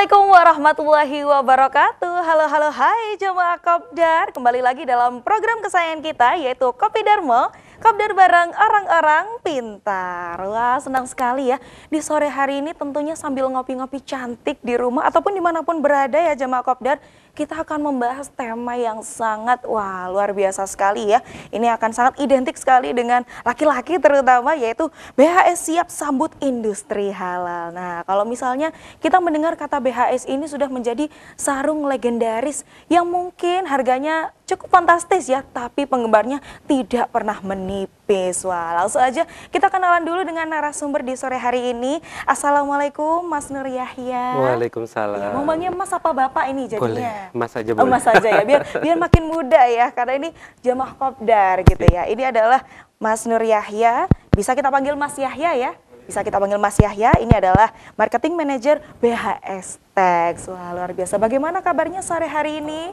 Assalamualaikum warahmatullahi wabarakatuh. Halo halo hai jemaah Kopdar. Kembali lagi dalam program kesayangan kita yaitu Kopi Darmo, Kopdar bareng orang-orang pintar. Wah senang sekali ya di sore hari ini tentunya sambil ngopi-ngopi cantik di rumah ataupun dimanapun berada ya jemaah Kopdar kita akan membahas tema yang sangat wah luar biasa sekali ya. Ini akan sangat identik sekali dengan laki-laki terutama yaitu BHS siap sambut industri halal. Nah, kalau misalnya kita mendengar kata BHS ini sudah menjadi sarung legendaris yang mungkin harganya cukup fantastis ya, tapi penggemarnya tidak pernah menipis. Wah, langsung aja kita kenalan dulu dengan narasumber di sore hari ini. Assalamualaikum Mas Nur Yahya. Waalaikumsalam. Ya, ngomongnya Mas apa Bapak ini jadinya? Boleh, Mas aja oh, boleh. Oh, mas aja ya, biar biar makin muda ya, karena ini jamaah kopdar gitu ya. Ini adalah Mas Nur Yahya, bisa kita panggil Mas Yahya ya? bisa kita panggil Mas Yahya. Ini adalah Marketing Manager BHS Tech. Wah, luar biasa. Bagaimana kabarnya sore hari ini?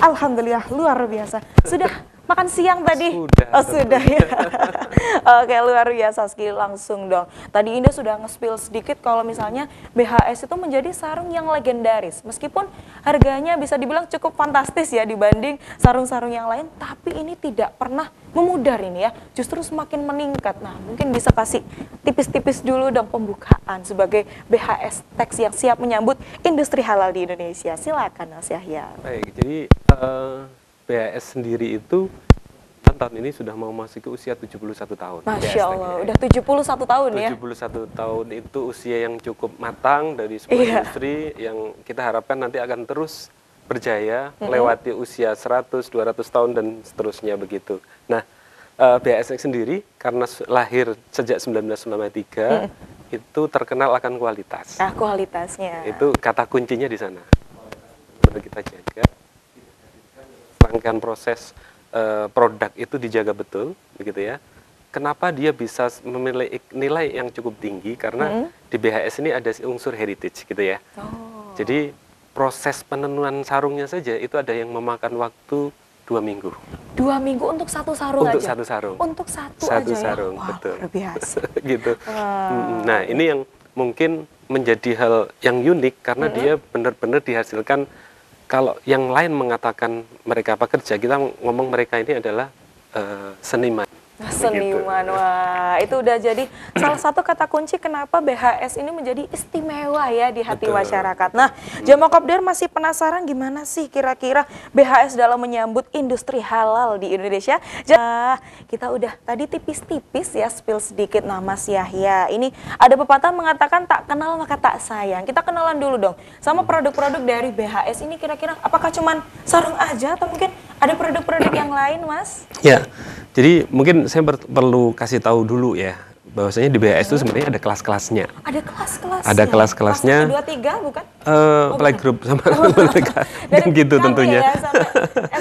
Alhamdulillah luar biasa. Sudah makan siang tadi? Oh, sudah. Oh, sudah ya. Oke, luar biasa Ski langsung dong. Tadi Indah sudah nge-spill sedikit kalau misalnya BHS itu menjadi sarung yang legendaris. Meskipun harganya bisa dibilang cukup fantastis ya dibanding sarung-sarung yang lain, tapi ini tidak pernah memudar ini ya. Justru semakin meningkat. Nah, mungkin bisa kasih tipis-tipis dulu dong pembukaan sebagai BHS Teks yang siap menyambut industri halal di Indonesia. Silakan Mas Yahya. Baik, jadi uh SPAS sendiri itu kan tahun ini sudah mau masuk ke usia 71 tahun. Masya Allah, udah 71 tahun 71 ya? 71 tahun itu usia yang cukup matang dari sebuah iya. industri yang kita harapkan nanti akan terus berjaya, mm -hmm. lewati usia 100, 200 tahun dan seterusnya begitu. Nah, uh, eh, BASX sendiri karena lahir sejak 1993 mm -hmm. itu terkenal akan kualitas. Nah, kualitasnya. Itu kata kuncinya di sana. kita jaga rangkaian proses uh, produk itu dijaga betul, begitu ya. Kenapa dia bisa memiliki nilai yang cukup tinggi? Karena hmm. di BHS ini ada unsur heritage, gitu ya. Oh. Jadi proses penenunan sarungnya saja itu ada yang memakan waktu dua minggu. Dua minggu untuk satu sarung untuk aja. Untuk satu sarung. Untuk satu, satu aja ya? sarung, ya? Wah, betul. Luar biasa. gitu. Wow. Nah ini yang mungkin menjadi hal yang unik karena -hmm. dia benar-benar dihasilkan kalau yang lain mengatakan mereka pekerja, kita ngomong mereka ini adalah uh, seniman. Nah, Seniman, gitu. wah itu udah jadi salah satu kata kunci kenapa BHS ini menjadi istimewa ya di hati Betul. masyarakat. Nah, jemaah Kopdar masih penasaran gimana sih kira-kira BHS dalam menyambut industri halal di Indonesia. Nah, kita udah tadi tipis-tipis ya spill sedikit nama si Yahya. Ini ada pepatah mengatakan tak kenal maka tak sayang. Kita kenalan dulu dong sama produk-produk dari BHS ini kira-kira apakah cuman sarung aja atau mungkin ada produk-produk yang lain, Mas? Ya, jadi mungkin saya perlu kasih tahu dulu ya bahwasanya di BHS itu iya. sebenarnya ada kelas-kelasnya. Ada kelas kelas Ada kelas-kelasnya. dua tiga bukan? Uh, oh, playgroup sama mereka. Dari gitu ya, tentunya. Ya,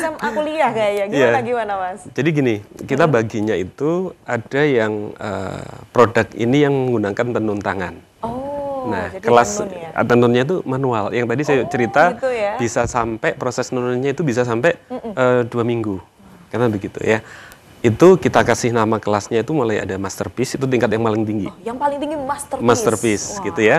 SMA kuliah kayaknya. Iya. Gimana yeah. gimana mas? Jadi gini, kita mm-hmm. baginya itu ada yang uh, produk ini yang menggunakan tenun tangan. Oh. Nah, jadi kelas tenun ya? Ah, tenunnya itu manual. Yang tadi oh, saya cerita gitu ya? bisa sampai proses tenunnya itu bisa sampai mm -mm. Uh, dua minggu, karena begitu ya itu kita kasih nama kelasnya itu mulai ada masterpiece itu tingkat yang paling tinggi. Oh, yang paling tinggi masterpiece. Masterpiece wow. gitu ya.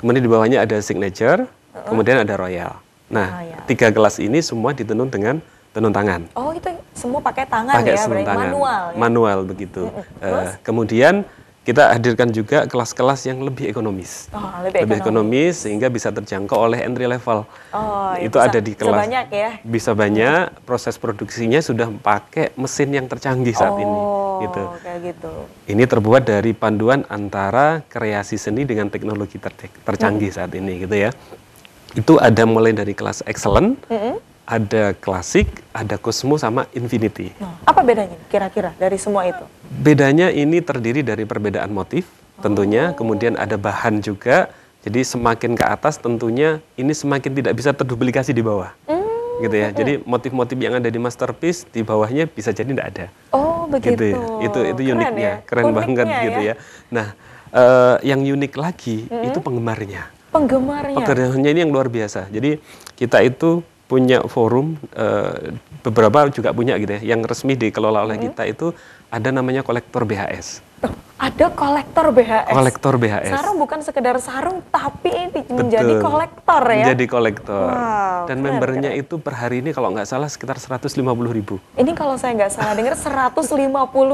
Kemudian di bawahnya ada signature, uh -uh. kemudian ada royal. Nah, ah, ya. tiga kelas ini semua ditenun dengan tenun tangan. Oh, itu semua pakai tangan pakai ya, tangan. manual. Ya? Manual begitu. Uh, kemudian kita hadirkan juga kelas-kelas yang lebih ekonomis. Oh, lebih, lebih ekonomis. sehingga bisa terjangkau oleh entry level. Oh, iya, itu bisa, ada di kelas. Bisa Banyak ya. Bisa banyak, proses produksinya sudah pakai mesin yang tercanggih saat oh, ini. Gitu. kayak gitu. Ini terbuat dari panduan antara kreasi seni dengan teknologi ter tercanggih hmm. saat ini gitu ya. Itu ada mulai dari kelas excellent. Hmm ada klasik, ada kosmo sama infinity. Hmm. Apa bedanya kira-kira dari semua itu? Bedanya ini terdiri dari perbedaan motif tentunya, oh. kemudian ada bahan juga. Jadi semakin ke atas tentunya ini semakin tidak bisa terduplikasi di bawah. Hmm. Gitu ya. Jadi motif-motif yang ada di masterpiece di bawahnya bisa jadi tidak ada. Oh, begitu. Gitu ya. Itu itu Keren uniknya, ya? keren Uniknya banget ya? gitu ya. Nah, uh, yang unik lagi hmm. itu penggemarnya. Penggemarnya. Pekerjaannya ini yang luar biasa. Jadi kita itu punya forum uh, beberapa juga punya gitu ya yang resmi dikelola oleh hmm. kita itu ada namanya kolektor BHS ada kolektor BHS. Kolektor BHS. Sarung bukan sekedar sarung, tapi ini Betul. menjadi kolektor ya. Menjadi kolektor. Wow, Dan keren, membernya keren. itu per hari ini kalau nggak salah sekitar 150 ribu. Ini kalau saya nggak salah dengar 150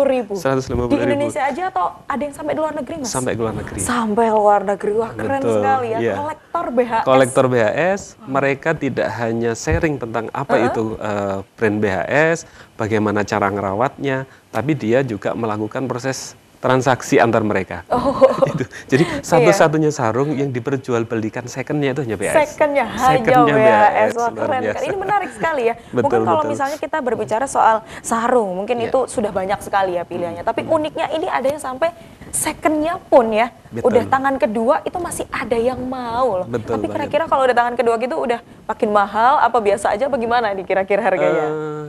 ribu. 150 Di Indonesia ribu. aja atau ada yang sampai luar negeri mas? Sampai luar negeri. Sampai luar negeri, wah keren Betul. sekali ya. Yeah. Kolektor BHS. Kolektor BHS, wow. mereka tidak hanya sharing tentang apa uh -huh. itu uh, brand BHS, bagaimana cara ngerawatnya, tapi dia juga melakukan proses transaksi antar mereka. Oh. itu. Jadi iya. satu-satunya sarung yang diperjualbelikan secondnya itu hanya BAS. Secondnya hanya BAS. BAS. keren kan. Ini menarik sekali ya. betul, mungkin kalau betul. misalnya kita berbicara soal sarung, mungkin ya. itu sudah banyak sekali ya pilihannya. Tapi uniknya ini ada yang sampai secondnya pun ya, betul. udah tangan kedua itu masih ada yang mau loh. Betul Tapi kira-kira kalau udah tangan kedua gitu udah makin mahal apa biasa aja bagaimana nih kira-kira harganya? Uh,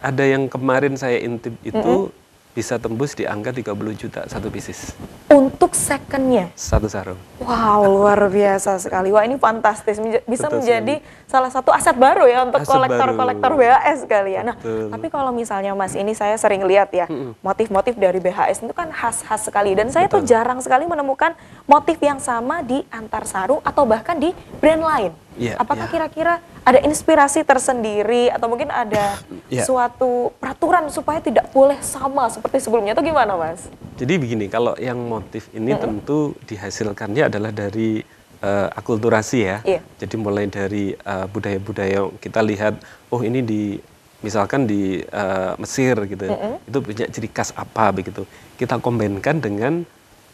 ada yang kemarin saya intip itu mm -hmm bisa tembus di angka 30 juta satu bisnis. Untuk secondnya? Satu sarung. Wow, luar biasa sekali. Wah ini fantastis, bisa Betul menjadi sekali. salah satu aset baru ya untuk kolektor-kolektor BHS kali ya. Nah, tapi kalau misalnya mas ini saya sering lihat ya, motif-motif dari BHS itu kan khas-khas sekali. Dan saya Betul. tuh jarang sekali menemukan motif yang sama di antar sarung atau bahkan di brand lain. Yeah, Apakah iya. kira-kira yeah. ada inspirasi tersendiri atau mungkin ada yeah. Iya. suatu peraturan supaya tidak boleh sama seperti sebelumnya atau gimana, Mas? Jadi begini, kalau yang motif ini mm -hmm. tentu dihasilkannya adalah dari uh, akulturasi ya. Yeah. Jadi mulai dari eh, budaya-budaya uh, kita lihat, oh ini di misalkan di uh, Mesir gitu, mm -hmm. itu punya ciri khas apa begitu. Kita kombinkan dengan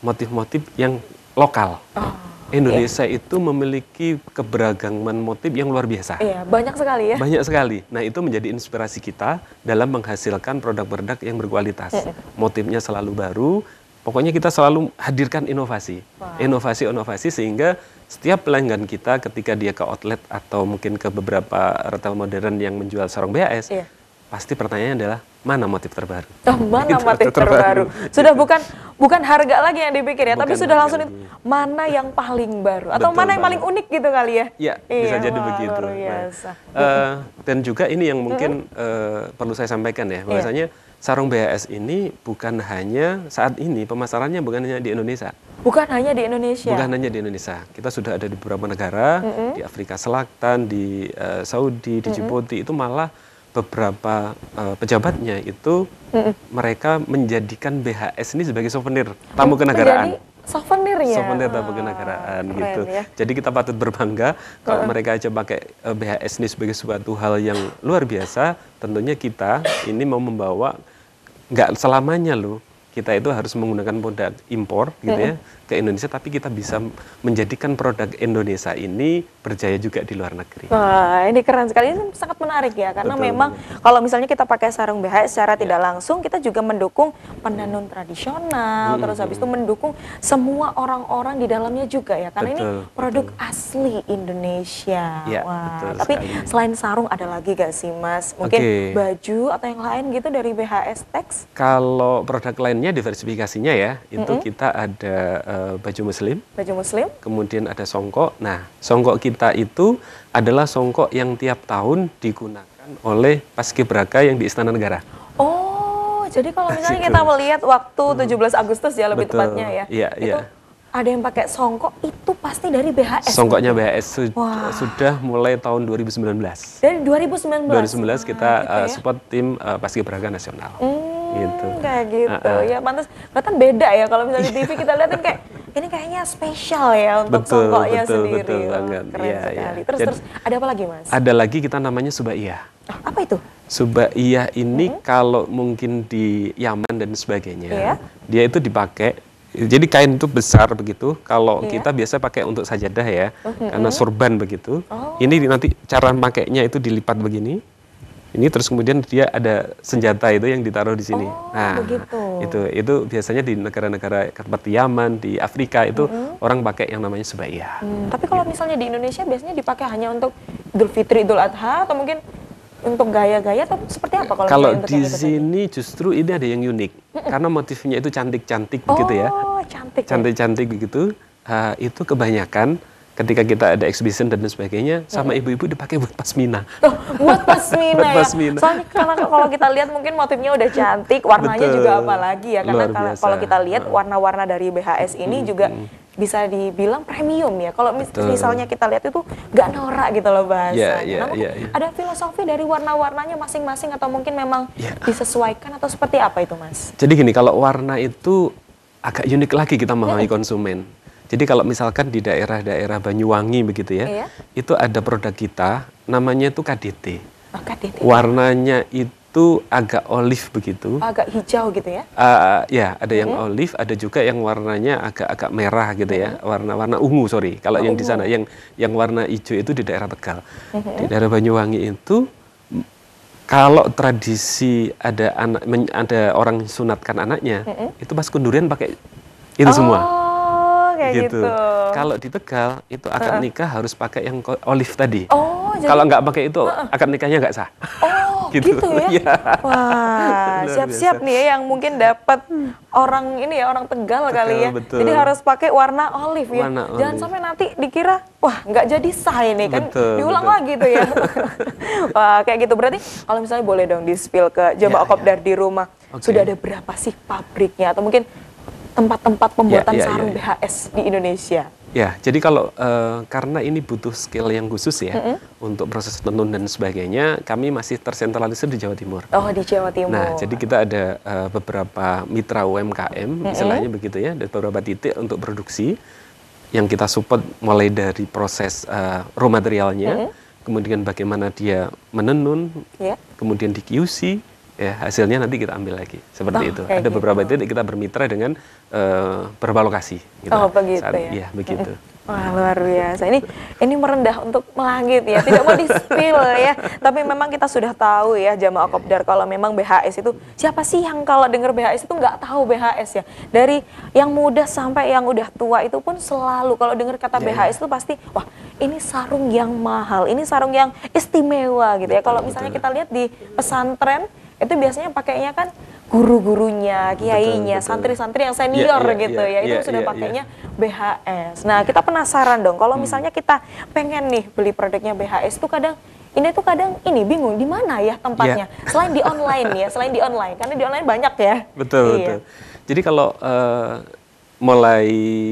motif-motif yang lokal. Oh Indonesia yeah. itu memiliki keberagaman motif yang luar biasa. Iya, yeah, banyak sekali ya. Banyak sekali. Nah, itu menjadi inspirasi kita dalam menghasilkan produk-produk yang berkualitas. Yeah. Iya. Motifnya selalu baru, pokoknya kita selalu hadirkan inovasi. Inovasi-inovasi sehingga setiap pelanggan kita ketika dia ke outlet atau mungkin ke beberapa retail modern yang menjual sarung BAS, yeah pasti pertanyaannya adalah mana motif terbaru? Oh, mana motif terbaru? terbaru? Sudah bukan bukan harga lagi yang dipikir ya, bukan tapi sudah langsung itu, mana yang paling baru atau Betul mana yang paling unik gitu kali ya? Iya, iya bisa jadi begitu. Luar Nah, uh, dan juga ini yang mungkin uh, perlu saya sampaikan ya, iya. bahwasanya iya. Sarung BHS ini bukan hanya saat ini pemasarannya bukan hanya di Indonesia. Bukan hanya di Indonesia. Bukan hanya di Indonesia. Kita sudah ada di beberapa negara, mm -hmm. di Afrika Selatan, di uh, Saudi, di mm -hmm. Djibouti itu malah beberapa uh, pejabatnya itu hmm mereka menjadikan BHS ini sebagai souvenir oh, tamu kenegaraan. souvenir ya. Souvenir tamu kenegaraan gitu. Keren, gitu. Ya. Jadi kita patut berbangga kalau mereka aja pakai eh, BHS ini sebagai suatu hal yang luar biasa. Tentunya kita ini mau membawa nggak selamanya loh kita itu harus menggunakan produk impor gitu ya ke Indonesia tapi kita bisa menjadikan produk Indonesia ini berjaya juga di luar negeri. Wah, ini keren sekali. Ini sangat menarik ya, karena Betul. memang kalau misalnya kita pakai sarung BH secara ya. tidak langsung, kita juga mendukung penenun tradisional, hmm. terus habis itu hmm. mendukung semua orang-orang di dalamnya juga ya, karena betul, ini produk betul. asli Indonesia. Ya, Wah, betul tapi sekali. selain sarung ada lagi gak sih Mas? Mungkin okay. baju atau yang lain gitu dari BHS Tex? Kalau produk lainnya diversifikasinya ya, itu -hmm. kita ada uh, baju muslim. Baju muslim. Kemudian ada songkok. Nah, songkok kita Cinta itu adalah songkok yang tiap tahun digunakan oleh paskibraka yang di Istana Negara. Oh, jadi kalau misalnya gitu. kita melihat waktu 17 hmm. Agustus ya lebih Betul. tepatnya ya. Iya, iya. Ada yang pakai songkok itu pasti dari BHS. Songkoknya kan? BHS su Wah. sudah mulai tahun 2019. Dari 2019. 2019 kita ah, gitu eh, ya? uh, support tim uh, eh, paskibraka nasional. Hmm gitu. Kayak gitu. Uh, uh. Ya pantas kelihatan beda ya kalau misalnya di TV kita lihat kayak ini kayaknya spesial ya untuk betul, songkoknya betul, sendiri. Betul betul banget. Keren ya, sekali. Ya. Terus Jadi, terus ada apa lagi mas? Ada lagi kita namanya Subaiya. Oh, apa itu? Subaiya ini hmm. kalau mungkin di Yaman dan sebagainya, yeah. dia itu dipakai jadi kain itu besar begitu. Kalau yeah. kita biasa pakai untuk sajadah ya, mm -hmm. karena surban begitu. Oh. Ini nanti cara pakainya itu dilipat begini ini terus kemudian dia ada senjata itu yang ditaruh di sini. Oh, nah, begitu. itu itu biasanya di negara-negara seperti Yaman, di Afrika itu mm-hmm. orang pakai yang namanya sebaya. Hmm. Tapi kalau gitu. misalnya di Indonesia biasanya dipakai hanya untuk Idul Fitri, Idul Adha atau mungkin untuk gaya-gaya atau seperti apa kalau kalau di sini justru ini ada yang unik karena motifnya itu cantik-cantik oh, begitu ya. Oh, cantik. Ya. Cantik-cantik begitu. Uh, ah, itu kebanyakan ketika kita ada exhibition dan sebagainya sama iya. ibu-ibu dipakai buat pasmina. Oh, buat pasmina. buat pasmina. Ya. Soalnya karena kalau kita lihat mungkin motifnya udah cantik, warnanya Betul. juga apa lagi ya karena kalau kita lihat warna-warna dari BHS ini hmm. juga bisa dibilang premium ya. Kalau mis misalnya kita lihat itu nggak norak gitu loh bahasa. Yeah, yeah, nah, yeah, yeah. Ada filosofi dari warna-warnanya masing-masing atau mungkin memang yeah. disesuaikan atau seperti apa itu mas? Jadi gini, kalau warna itu agak unik lagi kita memahami konsumen. Jadi kalau misalkan di daerah-daerah Banyuwangi begitu ya, iya. itu ada produk kita namanya itu KDT. Oh, KDT. Warnanya itu agak olive begitu. Oh, agak hijau gitu ya? Uh, ya, ada yang -hmm. olive, ada juga yang warnanya agak-agak merah gitu -hmm. ya, mm-hmm. warna-warna ungu sorry. Kalau oh, yang di sana, yang yang warna hijau itu di daerah Tegal. -hmm. Di mm-hmm. daerah Banyuwangi itu kalau tradisi ada anak ada orang sunatkan anaknya, mm -hmm. itu pas kundurian pakai itu oh. semua kayak gitu. gitu. Kalau di Tegal itu akad uh nikah harus pakai yang olive tadi. Oh, jadi, kalau nggak pakai itu uh akad nikahnya nggak sah. Oh, gitu. gitu ya. ya. Wah, siap-siap nih ya yang mungkin dapat hmm. orang ini ya orang Tegal, Tegal kali ya. Betul. Jadi harus pakai warna olive ya. Warna olive. Jangan sampai nanti dikira wah nggak jadi sah ini kan betul, diulang betul. lagi tuh ya. wah, kayak gitu. Berarti kalau misalnya boleh dong di spill ke Jawa ya, Okopdar ya. di rumah. Okay. Sudah ada berapa sih pabriknya atau mungkin tempat-tempat pembuatan ya, ya, sarung ya, ya. BHS di Indonesia? Ya, jadi kalau uh, karena ini butuh skill yang khusus ya mm -hmm. untuk proses tenun dan sebagainya, kami masih tersentralisir di Jawa Timur. Oh, di Jawa Timur. Nah, jadi kita ada uh, beberapa mitra UMKM, mm -hmm. begitu ya, dan beberapa titik untuk produksi yang kita support mulai dari proses uh, raw materialnya, mm -hmm. kemudian bagaimana dia menenun, yeah. kemudian di QC, ya hasilnya nanti kita ambil lagi seperti oh, itu ada beberapa titik gitu. kita bermitra dengan uh, eh, berbalokasi gitu. oh ya, begitu Saat, ya? ya begitu Wah luar biasa. Ini ini merendah untuk melangit ya. Tidak mau dispil ya. Tapi memang kita sudah tahu ya jamaah iya. kopdar kalau memang BHS itu siapa sih yang kalau dengar BHS itu nggak tahu BHS ya. Dari yang muda sampai yang udah tua itu pun selalu kalau dengar kata iya, iya. BHS itu pasti wah ini sarung yang mahal, ini sarung yang istimewa gitu ya. Kalau misalnya kita lihat di pesantren itu biasanya pakainya kan guru-gurunya, kiainya, santri-santri yang senior yeah, yeah, gitu yeah, ya. Itu yeah, sudah yeah, iya. pakainya yeah. BHS. Nah, kita penasaran dong kalau hmm. misalnya kita pengen nih beli produknya BHS itu kadang ini tuh kadang ini bingung di mana ya tempatnya. Yeah. Selain di online ya, selain di online karena di online banyak ya. Betul, iya. betul. Jadi kalau uh, mulai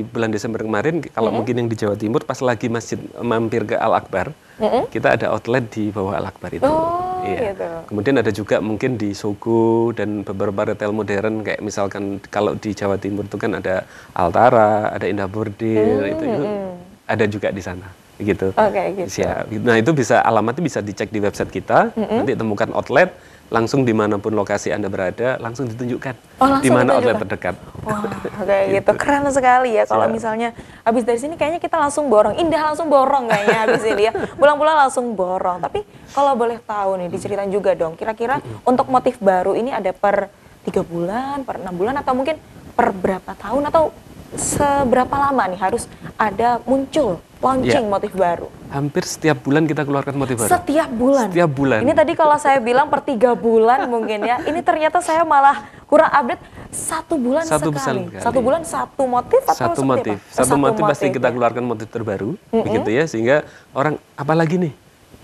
bulan Desember kemarin kalau mm -hmm. mungkin yang di Jawa Timur pas lagi masjid mampir ke Al Akbar, mm -hmm. kita ada outlet di bawah Al Akbar itu. Oh iya. gitu. Kemudian ada juga mungkin di Sogo dan beberapa retail modern kayak misalkan kalau di Jawa Timur itu kan ada Altara, ada Indah Bordir hmm, itu, itu hmm, hmm. ada juga di sana gitu. Oke oh, okay, gitu. Nah, itu bisa alamatnya bisa dicek di website kita, mm -hmm. nanti temukan outlet langsung dimanapun lokasi Anda berada, langsung ditunjukkan oh, di mana outlet terdekat. Wah, wow, kayak gitu. gitu. Keren sekali ya kalau misalnya habis dari sini kayaknya kita langsung borong. Indah langsung borong kayaknya habis ini ya. Pulang-pulang langsung borong. Tapi kalau boleh tahu nih, diceritain juga dong, kira-kira untuk motif baru ini ada per tiga bulan, per enam bulan, atau mungkin per berapa tahun, atau seberapa lama nih harus ada muncul launching yeah. motif baru? hampir setiap bulan kita keluarkan motif baru. Setiap bulan. Setiap bulan. Ini tadi kalau saya bilang per tiga bulan mungkin ya. Ini ternyata saya malah kurang update satu bulan satu sekali. Satu bulan satu motif atau satu motif. Satu, satu motif pasti kita ya. keluarkan motif terbaru, mm -hmm. begitu ya sehingga orang apalagi nih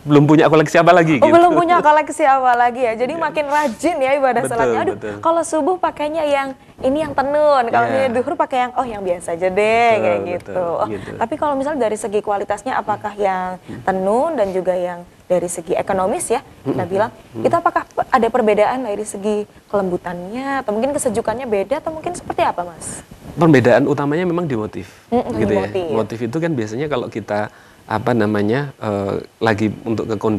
belum punya koleksi apa lagi oh, gitu. belum punya koleksi apa lagi ya jadi yeah. makin rajin ya ibadah betul, salatnya aduh kalau subuh pakainya yang ini yang tenun kalau yeah. duhur pakai yang oh yang biasa aja deh betul, kayak gitu. Betul, oh, gitu tapi kalau misal dari segi kualitasnya apakah hmm. yang tenun dan juga yang dari segi ekonomis ya kita hmm. bilang hmm. itu apakah ada perbedaan dari segi kelembutannya atau mungkin kesejukannya beda atau mungkin seperti apa mas perbedaan utamanya memang di motif mm gitu di ya. motif. ya motif itu kan biasanya kalau kita apa namanya uh, lagi untuk kekondangan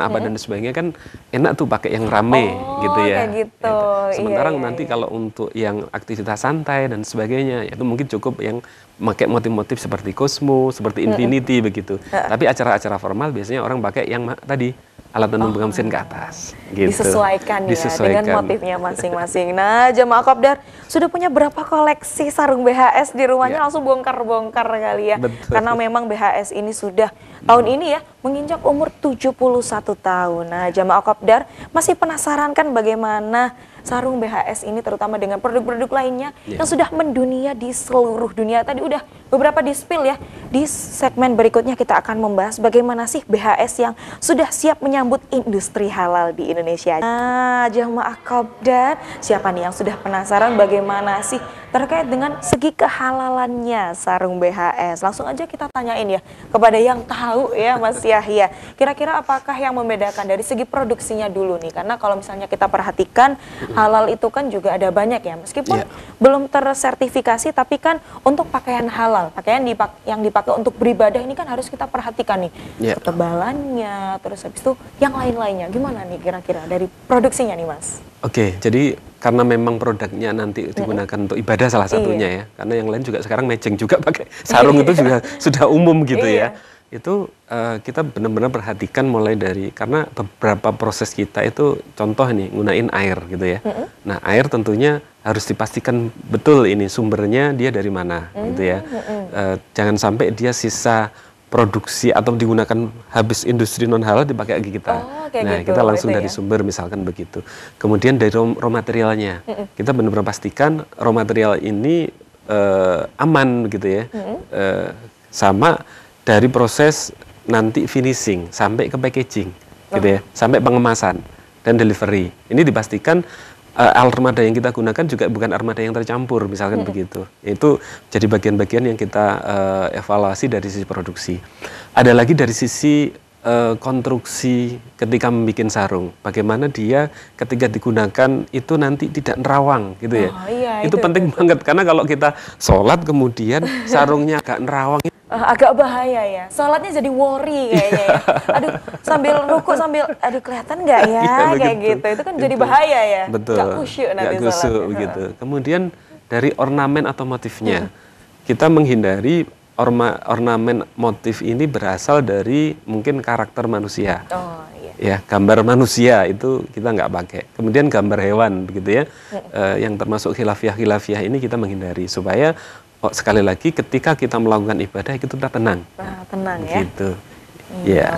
kondangan apa hmm. dan sebagainya kan enak tuh pakai yang rame oh, gitu ya. Kayak gitu. gitu. Iya, Sementara iya, nanti iya. kalau untuk yang aktivitas santai dan sebagainya ya itu mungkin cukup yang pakai motif-motif seperti Cosmo, seperti hmm, hmm. Infinity hmm. begitu. Tapi acara-acara formal biasanya orang pakai yang tadi alat tenun oh. mesin ke atas. Gitu. Disesuaikan, Disesuaikan ya dengan motifnya masing-masing. Nah, jemaah kopdar sudah punya berapa koleksi sarung BHS di rumahnya ya. langsung bongkar-bongkar kali ya. Betul. Karena memang BHS ini sudah tahun ini ya menginjak umur 71 tahun. Nah, jamaah Kopdar masih penasaran kan bagaimana sarung BHS ini terutama dengan produk-produk lainnya yeah. yang sudah mendunia di seluruh dunia. Tadi udah beberapa dispil ya. Di segmen berikutnya kita akan membahas bagaimana sih BHS yang sudah siap menyambut industri halal di Indonesia. Nah, jamaah Kopdar, siapa nih yang sudah penasaran bagaimana sih terkait dengan segi kehalalannya sarung BHS. Langsung aja kita tanyain ya kepada yang tahu ya Mas Yahya. Kira-kira apakah yang membedakan dari segi produksinya dulu nih? Karena kalau misalnya kita perhatikan halal itu kan juga ada banyak ya. Meskipun yeah. belum tersertifikasi tapi kan untuk pakaian halal, pakaian dipak yang dipakai untuk beribadah ini kan harus kita perhatikan nih yeah. ketebalannya, terus habis itu yang lain-lainnya. Gimana nih kira-kira dari produksinya nih Mas? Oke, jadi karena memang produknya nanti iya. digunakan untuk ibadah salah iya. satunya iya. ya. Karena yang lain juga sekarang matching juga pakai sarung iya. itu juga sudah umum gitu iya. ya. Itu uh, kita benar-benar perhatikan mulai dari karena beberapa proses kita itu contoh nih gunain air gitu ya. -hmm. Nah, air tentunya harus dipastikan betul ini sumbernya dia dari mana -hmm. gitu ya. -hmm. uh, jangan sampai dia sisa produksi atau digunakan habis industri non halal dipakai lagi kita. Oh, nah, gitu, kita oh, langsung dari ya? sumber misalkan begitu. Kemudian dari raw materialnya, mm -mm. kita benar-benar pastikan raw material ini uh, aman gitu ya. Mm -mm. Uh, sama dari proses nanti finishing sampai ke packaging oh. gitu ya, sampai pengemasan dan delivery. Ini dipastikan uh, armada yang kita gunakan juga bukan armada yang tercampur misalkan hmm. begitu itu jadi bagian-bagian yang kita uh, evaluasi dari sisi produksi ada lagi dari sisi Eh, konstruksi ketika membuat sarung. Bagaimana dia ketika digunakan itu nanti tidak nerawang gitu ya. Oh, iya, itu, itu penting itu. banget karena kalau kita sholat kemudian sarungnya agak nerawang. Eh, agak bahaya ya. Sholatnya jadi worry kayaknya ya. Iya. Aduh sambil ruku sambil aduh kelihatan nggak ya iya, kayak begitu. gitu. Itu kan itu. jadi bahaya ya. Betul. Gak kusyuk nanti gak kusyuk, gitu. Kemudian dari ornamen atau motifnya. Iya. Kita menghindari orma, ornamen motif ini berasal dari mungkin karakter manusia. Oh, iya. Ya, gambar manusia itu kita nggak pakai. Kemudian gambar hewan begitu ya, e, yang termasuk khilafiah-khilafiah ini kita menghindari supaya oh, sekali lagi ketika kita melakukan ibadah itu kita tenang. Nah, tenang ya. Gitu. Iya.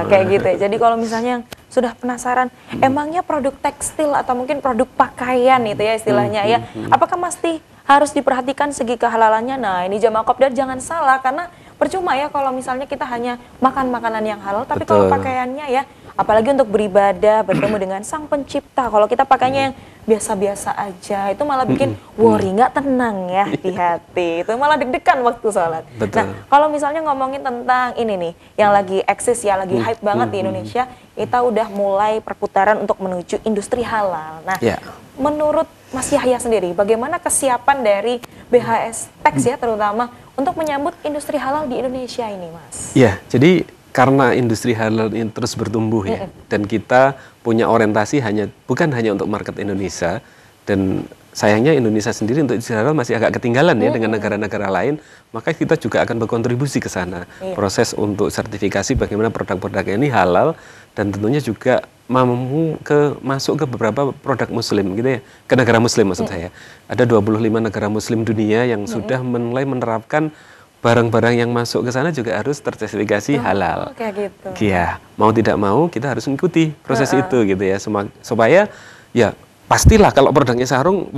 ya. kayak gitu ya. Jadi kalau misalnya sudah penasaran, hmm. emangnya produk tekstil atau mungkin produk pakaian itu ya istilahnya hmm, ya, hmm, apakah mesti harus diperhatikan segi kehalalannya. Nah, ini jamaah kopdar jangan salah karena percuma ya kalau misalnya kita hanya makan makanan yang halal tapi Betul. kalau pakaiannya ya Apalagi untuk beribadah bertemu dengan Sang Pencipta. Kalau kita pakainya yang biasa-biasa aja, itu malah bikin worry, nggak tenang ya di iya. hati. Itu malah deg-degan waktu sholat. Betul. Nah, kalau misalnya ngomongin tentang ini nih, yang lagi eksis ya, lagi mm. hype banget di Indonesia, kita udah mulai perputaran untuk menuju industri halal. Nah, yeah. menurut Mas Yahya sendiri, bagaimana kesiapan dari BHS Teks ya terutama untuk menyambut industri halal di Indonesia ini, Mas? Iya, jadi karena industri halal ini terus bertumbuh ya, dan kita punya orientasi hanya bukan hanya untuk market Indonesia dan sayangnya Indonesia sendiri untuk industri halal masih agak ketinggalan ya dengan negara-negara lain, maka kita juga akan berkontribusi ke sana. Iya. Proses untuk sertifikasi bagaimana produk produk ini halal dan tentunya juga mampu ke masuk ke beberapa produk muslim gitu ya, ke negara muslim maksud mm. saya. Ada 25 negara muslim dunia yang sudah mulai menerapkan barang-barang yang masuk ke sana juga harus tersertifikasi oh, halal. Kayak gitu. Iya, mau tidak mau kita harus mengikuti proses uh -uh. itu gitu ya, supaya ya pastilah kalau produknya sarung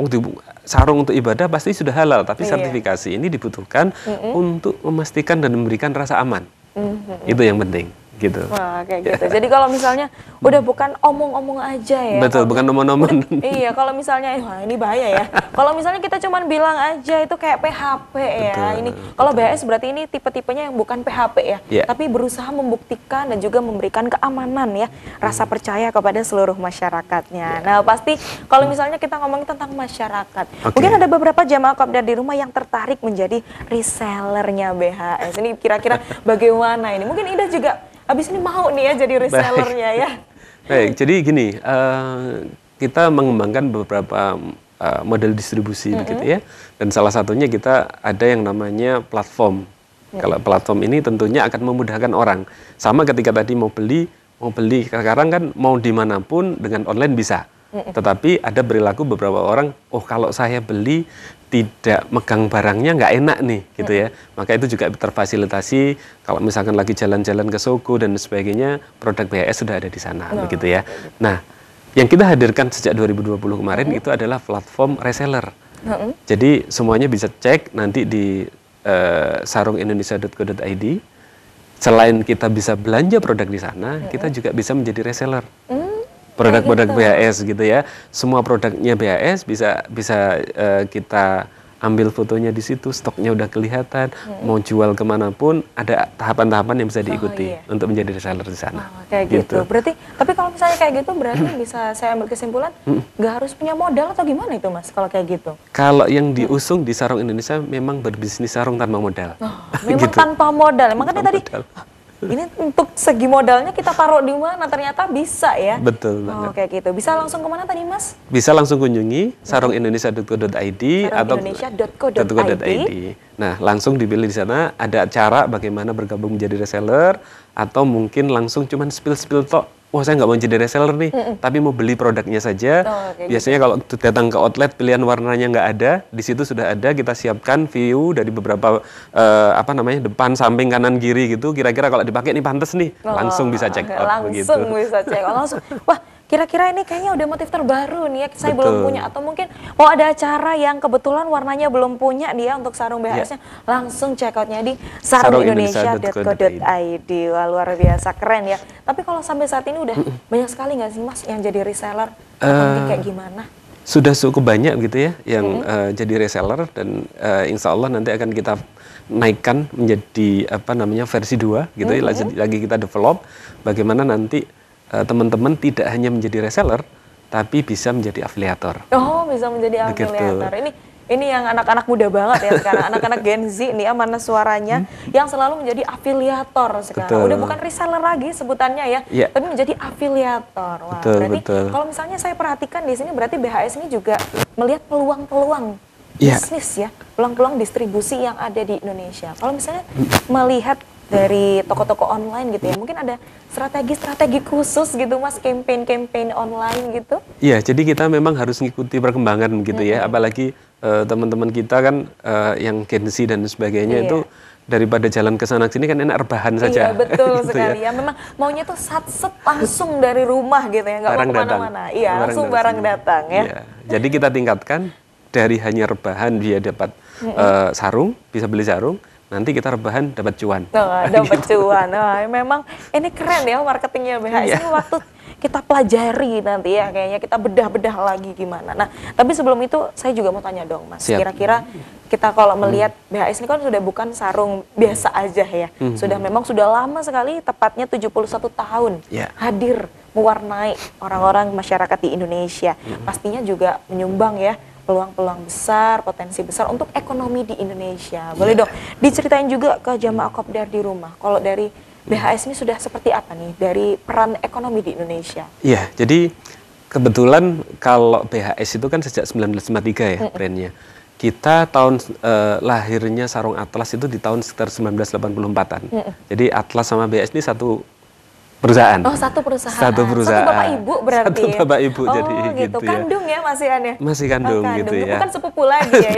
sarung untuk ibadah pasti sudah halal tapi iya. sertifikasi ini dibutuhkan mm -hmm. untuk memastikan dan memberikan rasa aman mm -hmm. itu yang penting gitu. Wah, kayak gitu. Jadi kalau misalnya udah bukan omong-omong aja ya. Betul, bukan omong-omong. Iya, kalau misalnya eh, wah ini bahaya ya. kalau misalnya kita cuman bilang aja itu kayak PHP ya. ini kalau BS berarti ini tipe-tipenya yang bukan PHP ya, yeah. tapi berusaha membuktikan dan juga memberikan keamanan ya, rasa percaya kepada seluruh masyarakatnya. Yeah. Nah, pasti kalau misalnya kita ngomongin tentang masyarakat, okay. mungkin ada beberapa jamaah kopdar di rumah yang tertarik menjadi resellernya BHS. Ini kira-kira bagaimana ini? Mungkin Ida juga abis ini mau nih ya jadi resellernya ya. Baik, jadi gini, uh, kita mengembangkan beberapa uh, model distribusi mm -hmm. begitu ya. Dan salah satunya kita ada yang namanya platform. Mm -hmm. Kalau platform ini tentunya akan memudahkan orang. Sama ketika tadi mau beli, mau beli sekarang kan mau dimanapun dengan online bisa. Mm -hmm. Tetapi ada perilaku beberapa orang, oh kalau saya beli tidak megang barangnya nggak enak nih gitu ya. Maka itu juga terfasilitasi kalau misalkan lagi jalan-jalan ke Soko dan sebagainya, produk BHS sudah ada di sana nah. begitu ya. Nah, yang kita hadirkan sejak 2020 kemarin itu adalah platform reseller. Jadi semuanya bisa cek nanti di uh, eh, sarungindonesia.co.id. Selain kita bisa belanja produk di sana, kita juga bisa menjadi reseller. Mm produk-produk nah, gitu. BHS gitu ya. Semua produknya BHS bisa bisa uh, kita ambil fotonya di situ, stoknya udah kelihatan, hmm. mau jual kemanapun ada tahapan-tahapan yang bisa oh, diikuti oh, iya. untuk menjadi reseller di sana. Oh, kayak gitu. gitu. Berarti, tapi kalau misalnya kayak gitu berarti hmm. bisa saya ambil kesimpulan hmm. nggak harus punya modal atau gimana itu mas kalau kayak gitu? Kalau yang diusung hmm. di Sarung Indonesia memang berbisnis sarung tanpa modal. Oh, memang gitu. tanpa modal. Makanya tanpa tadi modal ini untuk segi modalnya kita taruh di mana ternyata bisa ya betul banget oh, Oke kayak gitu bisa langsung kemana tadi mas bisa langsung kunjungi sarungindonesia.co.id atau sarungindonesia.co.id nah langsung dipilih di sana ada cara bagaimana bergabung menjadi reseller atau mungkin langsung cuman spill spill tok wah saya nggak mau jadi reseller nih, mm -mm. tapi mau beli produknya saja. Oh, okay, gitu. Biasanya gitu. kalau datang ke outlet pilihan warnanya nggak ada, di situ sudah ada kita siapkan view dari beberapa uh, apa namanya depan, samping, kanan, kiri gitu. Kira-kira kalau dipakai ini pantas nih, oh, langsung bisa check okay, out langsung begitu. bisa check out langsung. Wah kira-kira ini kayaknya udah motif terbaru nih ya saya Betul. belum punya atau mungkin oh ada acara yang kebetulan warnanya belum punya dia untuk sarung iya. BHS-nya yeah. langsung check out-nya di sarungindonesia.co.id wah luar biasa keren ya tapi kalau sampai saat ini udah banyak sekali nggak sih mas yang jadi reseller uh, mungkin kayak gimana sudah cukup banyak gitu ya yang -hmm. uh, jadi reseller dan uh, insya Allah nanti akan kita naikkan menjadi apa namanya versi 2 gitu mm -hmm. lagi, lagi kita develop bagaimana nanti Eh, teman-teman tidak hanya menjadi reseller tapi bisa menjadi afiliator. Oh, bisa menjadi afiliator. Begitu. Ini ini yang anak-anak muda banget ya sekarang, anak-anak Gen Z nih amanah suaranya hmm? yang selalu menjadi afiliator sekarang. Betul. Udah bukan reseller lagi sebutannya ya, yeah. tapi menjadi afiliator. Wah, betul, berarti betul. kalau misalnya saya perhatikan di sini berarti BHS ini juga melihat peluang-peluang yeah. bisnis ya, peluang-peluang distribusi yang ada di Indonesia. Kalau misalnya melihat dari toko-toko online gitu ya, mungkin ada strategi-strategi khusus gitu mas campaign-campaign online gitu? Iya jadi kita memang harus mengikuti perkembangan gitu hmm. ya apalagi teman eh, teman-teman kita kan uh, yang Gensi dan sebagainya iya. itu daripada jalan ke sana sini kan enak rebahan saja. Iya betul gitu sekali ya. ya. Memang maunya tuh sat-set langsung dari rumah gitu ya, nggak mau kemana-mana. Iya barang langsung barang datang, datang ya. Iya. Jadi kita tingkatkan dari hanya rebahan dia dapat mm -hmm. uh, sarung, bisa beli sarung, nanti kita rebahan dapat cuan. Oh, dapat gitu. cuan. Nah, memang ini keren ya marketingnya BHS. Iya. Ini waktu kita pelajari nanti ya kayaknya kita bedah-bedah lagi gimana. Nah, tapi sebelum itu saya juga mau tanya dong Mas. Kira-kira kita kalau melihat hmm. BHS ini kan sudah bukan sarung biasa aja ya. Hmm. Sudah memang sudah lama sekali tepatnya 71 tahun yeah. hadir mewarnai orang-orang masyarakat di Indonesia. Hmm. Pastinya juga menyumbang ya peluang-peluang besar, potensi besar untuk ekonomi di Indonesia. Iya. Boleh dong diceritain juga ke jamaah kopdar di rumah. Kalau dari BHS ini sudah seperti apa nih dari peran ekonomi di Indonesia? Iya, jadi kebetulan kalau BHS itu kan sejak 1953 ya mm brandnya. Kita tahun eh, lahirnya sarung atlas itu di tahun sekitar 1984-an. Mm Jadi atlas sama BHS ini satu perusahaan. Oh, satu perusahaan. Satu perusahaan. Satu bapak ibu berarti. Satu ya? bapak ibu oh, jadi gitu. gitu. Ya. Kandung ya masih aneh. Ya? Masih kandung, oh, kandung gitu ya. Bukan sepupu lagi ya.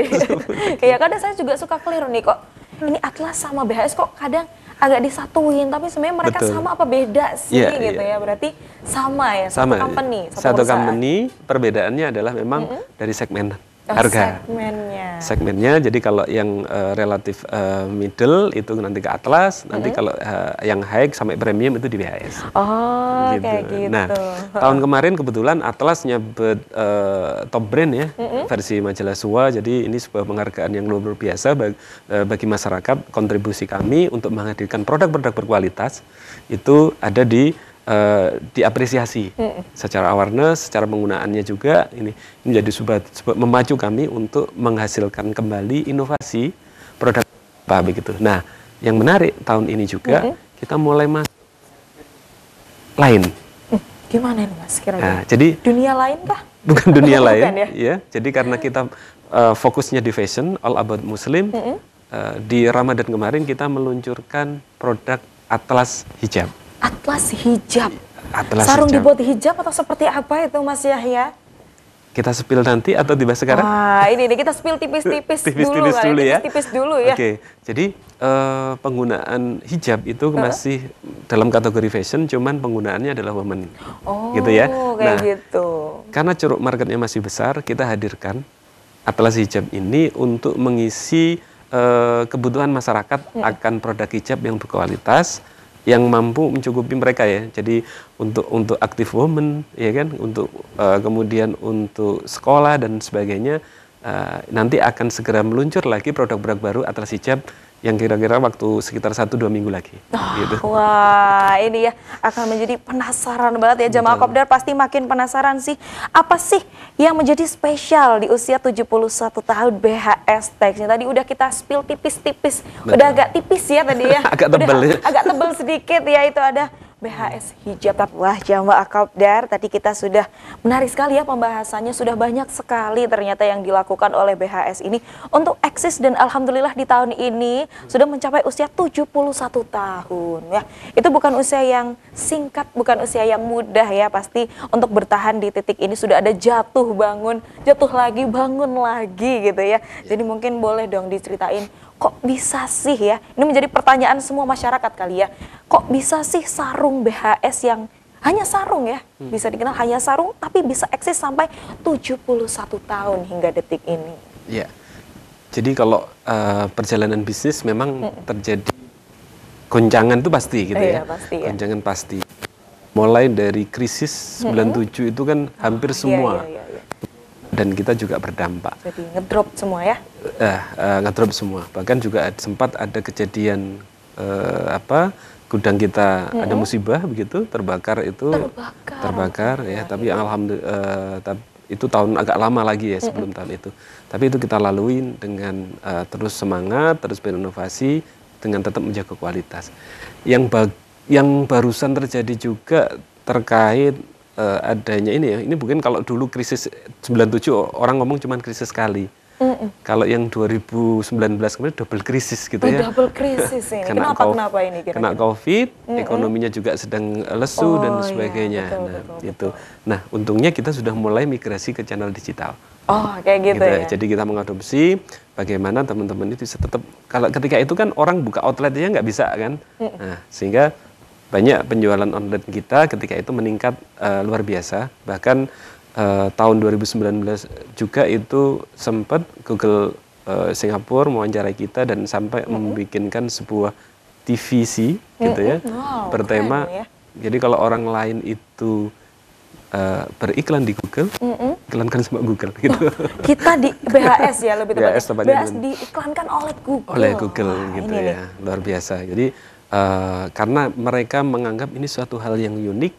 Iya, kadang saya juga suka keliru nih kok. Ini Atlas sama BHS kok kadang agak disatuin tapi sebenarnya mereka Betul. sama apa beda sih yeah, gitu yeah. ya berarti sama ya sama satu company satu, satu company perbedaannya adalah memang mm -hmm. dari segmen Oh, harga segmennya. Segmennya jadi kalau yang uh, relatif uh, middle itu nanti ke atlas, nanti kalau uh, yang high sampai premium itu di BHS. Oh, gitu. kayak gitu. Nah, tahun kemarin kebetulan atlasnya nyebut uh, top brand ya, hmm. versi majalah suwa Jadi ini sebuah penghargaan yang luar biasa bagi, uh, bagi masyarakat. Kontribusi kami untuk menghadirkan produk-produk berkualitas itu ada di uh, diapresiasi mm. secara awareness, secara penggunaannya juga ini menjadi sebuah, sebuah memacu kami untuk menghasilkan kembali inovasi produk apa begitu. Nah, yang menarik tahun ini juga mm. kita mulai masuk lain. Mm. Gimana nih Mas kira-kira? Nah, jadi dunia lain kah? Bukan dunia lain, ya? ya. Jadi karena kita uh, fokusnya di fashion, all about muslim. Mm -hmm. di Ramadan kemarin kita meluncurkan produk atlas hijab atlas hijab. Atlas Sarung hijab. dibuat hijab atau seperti apa itu Mas Yahya? Kita spill nanti atau tiba sekarang? Wah, ini nih kita spill tipis-tipis dulu, tipis dulu ya. tipis dulu ya. Oke, jadi uh, penggunaan hijab itu masih dalam kategori fashion, cuman penggunaannya adalah women. Oh, gitu ya. Kayak nah, gitu. Karena ceruk marketnya masih besar, kita hadirkan atlas hijab ini untuk mengisi uh, kebutuhan masyarakat hmm. akan produk hijab yang berkualitas yang mampu mencukupi mereka ya. Jadi untuk untuk active woman ya kan, untuk uh, kemudian untuk sekolah dan sebagainya uh, nanti akan segera meluncur lagi produk-produk baru atas hijab yang kira-kira waktu sekitar 1-2 minggu lagi. Oh, gitu. Wah, ini ya akan menjadi penasaran banget ya jamaah kopdar pasti makin penasaran sih. Apa sih yang menjadi spesial di usia 71 tahun BHS teksnya? Tadi udah kita spill tipis-tipis, udah agak tipis ya tadi ya. agak tebel udah, ya. Agak tebel sedikit ya itu ada BHS hijab. Wah, jamaah Kopdar, tadi kita sudah menarik sekali ya pembahasannya, sudah banyak sekali ternyata yang dilakukan oleh BHS ini untuk eksis dan alhamdulillah di tahun ini sudah mencapai usia 71 tahun. Ya, itu bukan usia yang singkat, bukan usia yang mudah ya, pasti untuk bertahan di titik ini sudah ada jatuh bangun, jatuh lagi, bangun lagi gitu ya. Iya. Jadi mungkin boleh dong diceritain kok bisa sih ya? Ini menjadi pertanyaan semua masyarakat kali ya. Kok bisa sih sarung BHS yang hanya sarung ya, hmm. bisa dikenal hanya sarung tapi bisa eksis sampai 71 tahun hingga detik ini. Iya. Jadi kalau uh, perjalanan bisnis memang hmm. terjadi goncangan itu pasti gitu eh, ya. Pasti, ya. Goncangan pasti. Mulai dari krisis 97 hmm. itu kan hampir iya, semua. Yeah, yeah, yeah dan kita juga berdampak. Jadi ngedrop semua ya? Eh, eh ngedrop semua. Bahkan juga sempat ada kejadian eh, apa gudang kita mm -hmm. ada musibah begitu terbakar itu terbakar, terbakar ya. tapi alhamdulillah eh, itu tahun agak lama lagi ya sebelum mm -hmm. tahun itu. Tapi itu kita lalui dengan eh, terus semangat, terus berinovasi dengan tetap menjaga kualitas. Yang yang barusan terjadi juga terkait uh, adanya ini ya. Ini mungkin kalau dulu krisis 97 orang ngomong cuma krisis sekali. Mm-mm. Kalau yang 2019 kemarin double krisis gitu ya. Oh, double krisis ini. Ya. kena kenapa kenapa ini kira-kira? Kena Covid, Mm-mm. ekonominya juga sedang lesu oh, dan iya, sebagainya. Iya, betul, nah, betul, itu. Betul. Gitu. Nah, untungnya kita sudah mulai migrasi ke channel digital. Oh, kayak gitu, gitu ya. ya. Jadi kita mengadopsi bagaimana teman-teman itu tetap kalau ketika itu kan orang buka outletnya nggak bisa kan. Mm -mm. Nah, sehingga banyak penjualan online kita ketika itu meningkat uh, luar biasa bahkan uh, tahun 2019 juga itu sempat Google uh, Singapura mewawancarai kita dan sampai mm -hmm. membikinkan sebuah TVC mm -hmm. gitu ya bertema ya. jadi kalau orang lain itu Uh, beriklan di Google, mm -hmm. iklankan sama Google nah, gitu. kita di BHS ya lebih tepatnya. BHS, BHS diiklankan oleh Google. Oleh Google Wah, gitu ya, luar biasa. Jadi Uh, karena mereka menganggap ini suatu hal yang unik,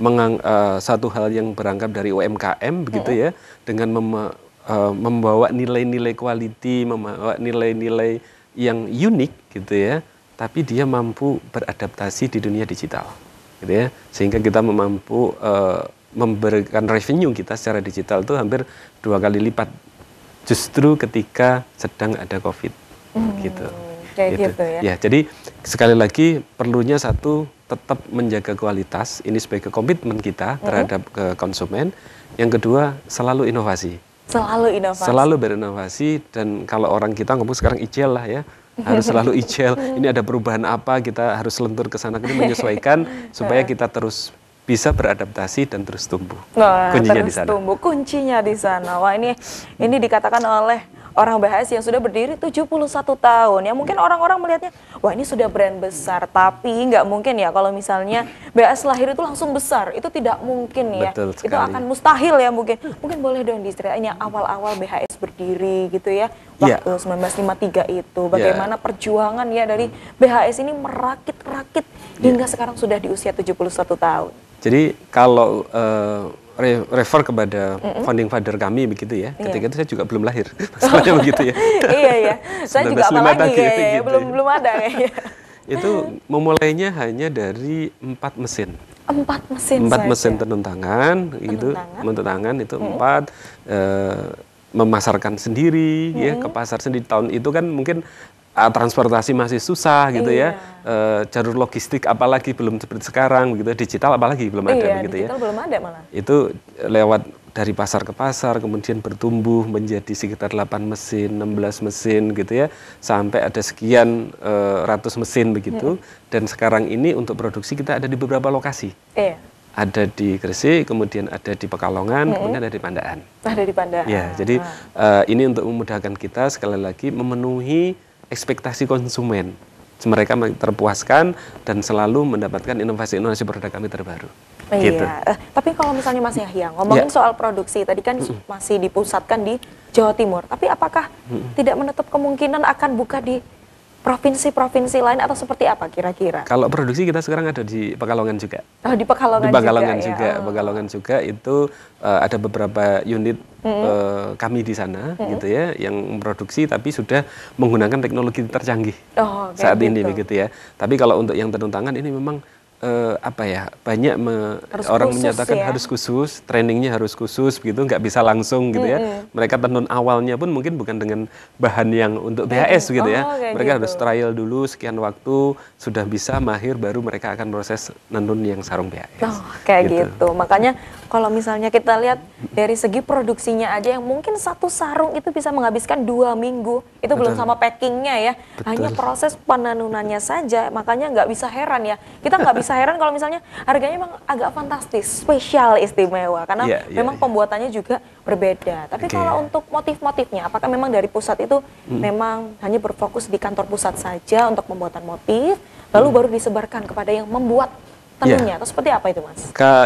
mengang, uh, eh, satu hal yang berangkat dari UMKM begitu -hmm. ya, dengan mem, uh, eh, membawa nilai-nilai quality, membawa nilai-nilai yang unik gitu ya, tapi dia mampu beradaptasi di dunia digital, gitu ya, sehingga kita mampu uh, memberikan revenue kita secara digital itu hampir dua kali lipat, justru ketika sedang ada COVID, -hmm. gitu. gitu. gitu ya. ya jadi sekali lagi perlunya satu tetap menjaga kualitas ini sebagai komitmen kita terhadap mm konsumen. Yang kedua selalu inovasi. Selalu inovasi. Selalu berinovasi dan kalau orang kita ngomong sekarang ijel lah ya harus selalu ijel. Ini ada perubahan apa kita harus lentur ke sana kita menyesuaikan supaya kita terus bisa beradaptasi dan terus tumbuh. Wah, kuncinya terus di sana. tumbuh, kuncinya di sana. Wah ini ini dikatakan oleh orang BHS yang sudah berdiri 71 tahun. ya mungkin orang-orang melihatnya, wah ini sudah brand besar, tapi nggak mungkin ya kalau misalnya BHS lahir itu langsung besar. Itu tidak mungkin ya. Itu akan mustahil ya mungkin. Mungkin boleh dong diceritain yang awal-awal BHS berdiri gitu ya waktu yeah. 1953 itu. Iya. Bagaimana yeah. perjuangan ya dari BHS ini merakit-rakit yeah. hingga sekarang sudah di usia 71 tahun. Jadi kalau uh, refer kepada mm -mm. founding father kami begitu ya. Iya. Ketika yeah. itu saya juga belum lahir. Masalahnya oh. begitu ya. iya ya. Saya juga apalagi lagi, ya gitu, belum ya. belum ada ya. itu memulainya hanya dari empat mesin empat mesin empat saja. mesin tenun tangan gitu. tenun gitu tangan. tenun tangan itu hmm. empat uh, memasarkan sendiri ya, hmm. ya ke pasar sendiri tahun itu kan mungkin uh, transportasi masih susah gitu ya. iya. ya uh, jalur logistik apalagi belum seperti sekarang gitu digital apalagi belum ada iya, begitu ya belum ada malah itu lewat dari pasar ke pasar kemudian bertumbuh menjadi sekitar 8 mesin 16 mesin gitu ya sampai ada sekian uh, ratus mesin begitu hmm. dan sekarang ini untuk produksi kita ada di beberapa lokasi iya ada di Gresik, kemudian ada di Pekalongan, hmm. kemudian ada di Pandaan. Ada di Pandaan. Ya, jadi ah. uh, ini untuk memudahkan kita sekali lagi memenuhi ekspektasi konsumen. Mereka terpuaskan dan selalu mendapatkan inovasi-inovasi produk kami terbaru. Iya. Gitu. Iya. tapi kalau misalnya Mas Yahya ngomongin yeah. soal produksi, tadi kan mm -mm. masih dipusatkan di Jawa Timur. Tapi apakah mm -mm. tidak menutup kemungkinan akan buka di provinsi-provinsi lain atau seperti apa kira-kira? Kalau produksi kita sekarang ada di Pekalongan juga. Oh, di Pekalongan, di Pekalongan juga. Ya. juga. Ya. Pekalongan juga itu uh, ada beberapa unit mm -hmm. uh, kami di sana mm -hmm. gitu ya yang memproduksi tapi sudah menggunakan teknologi tercanggih. Oh, saat gitu. ini begitu ya. Tapi kalau untuk yang tenun tangan ini memang eh, apa ya banyak me, orang menyatakan ya? harus khusus trainingnya harus khusus gitu nggak bisa langsung gitu mm -hmm. ya mereka tenun awalnya pun mungkin bukan dengan bahan yang untuk BHS gitu ya. oh, ya mereka gitu. harus trial dulu sekian waktu sudah bisa mahir baru mereka akan proses tenun yang sarung BHS oh, kayak gitu. gitu makanya kalau misalnya kita lihat dari segi produksinya aja yang mungkin satu sarung itu bisa menghabiskan dua minggu itu Betul. belum sama packingnya ya Betul. hanya proses penanunannya saja makanya nggak bisa heran ya kita nggak bisa heran kalau misalnya harganya memang agak fantastis spesial istimewa karena yeah, yeah, memang yeah. pembuatannya juga berbeda tapi okay. kalau untuk motif-motifnya apakah memang dari pusat itu hmm. memang hanya berfokus di kantor pusat saja untuk pembuatan motif lalu hmm. baru disebarkan kepada yang membuat Iya. yeah. atau seperti apa itu mas?